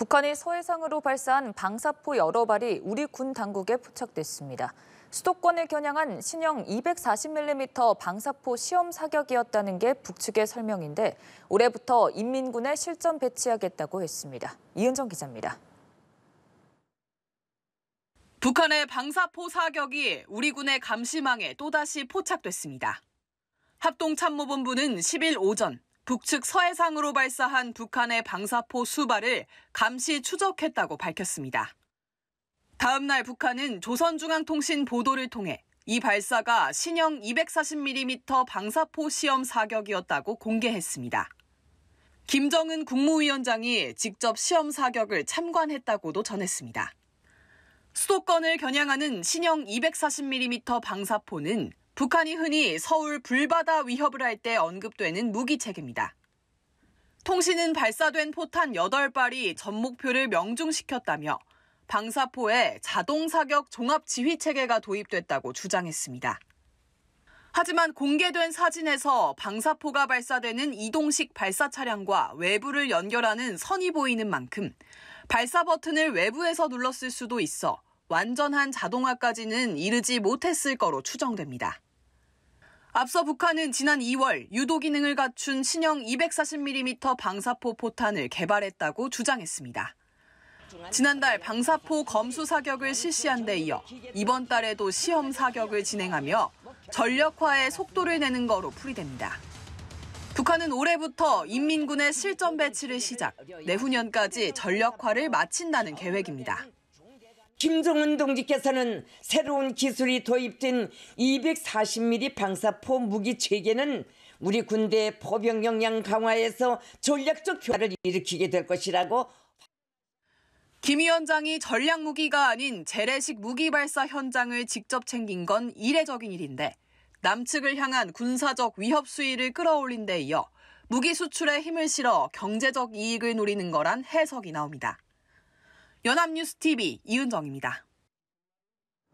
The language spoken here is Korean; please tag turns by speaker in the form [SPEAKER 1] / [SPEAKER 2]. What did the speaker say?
[SPEAKER 1] 북한이 서해상으로 발사한 방사포 여러 발이 우리 군 당국에 포착됐습니다. 수도권을 겨냥한 신형 240mm 방사포 시험 사격이었다는 게 북측의 설명인데 올해부터 인민군에 실전 배치하겠다고 했습니다. 이은정 기자입니다.
[SPEAKER 2] 북한의 방사포 사격이 우리 군의 감시망에 또다시 포착됐습니다. 합동참모본부는 10일 오전 북측 서해상으로 발사한 북한의 방사포 수발을 감시 추적했다고 밝혔습니다. 다음 날 북한은 조선중앙통신 보도를 통해 이 발사가 신형 240mm 방사포 시험 사격이었다고 공개했습니다. 김정은 국무위원장이 직접 시험 사격을 참관했다고도 전했습니다. 수도권을 겨냥하는 신형 240mm 방사포는 북한이 흔히 서울 불바다 위협을 할 때 언급되는 무기체계입니다. 통신은 발사된 포탄 8발이 전 목표를 명중시켰다며 방사포에 자동사격 종합지휘체계가 도입됐다고 주장했습니다. 하지만 공개된 사진에서 방사포가 발사되는 이동식 발사 차량과 외부를 연결하는 선이 보이는 만큼 발사 버튼을 외부에서 눌렀을 수도 있어 완전한 자동화까지는 이르지 못했을 거로 추정됩니다. 앞서 북한은 지난 2월 유도 기능을 갖춘 신형 240mm 방사포 포탄을 개발했다고 주장했습니다. 지난달 방사포 검수 사격을 실시한 데 이어 이번 달에도 시험 사격을 진행하며 전력화에 속도를 내는 거로 풀이됩니다. 북한은 올해부터 인민군의 실전 배치를 시작, 내후년까지
[SPEAKER 3] 전력화를 마친다는 계획입니다. 김종은 동지께서는 새로운 기술이 도입된 240mm 방사포 무기 체계는 우리 군대의 포병 역량 강화에서 전략적 효과를 일으키게 될 것이라고
[SPEAKER 2] 김 위원장이 전략 무기가 아닌 재래식 무기 발사 현장을 직접 챙긴 건 이례적인 일인데 남측을 향한 군사적 위협 수위를 끌어올린 데 이어 무기 수출에 힘을 실어 경제적 이익을 노리는 거란 해석이 나옵니다. 연합뉴스 TV 이은정입니다.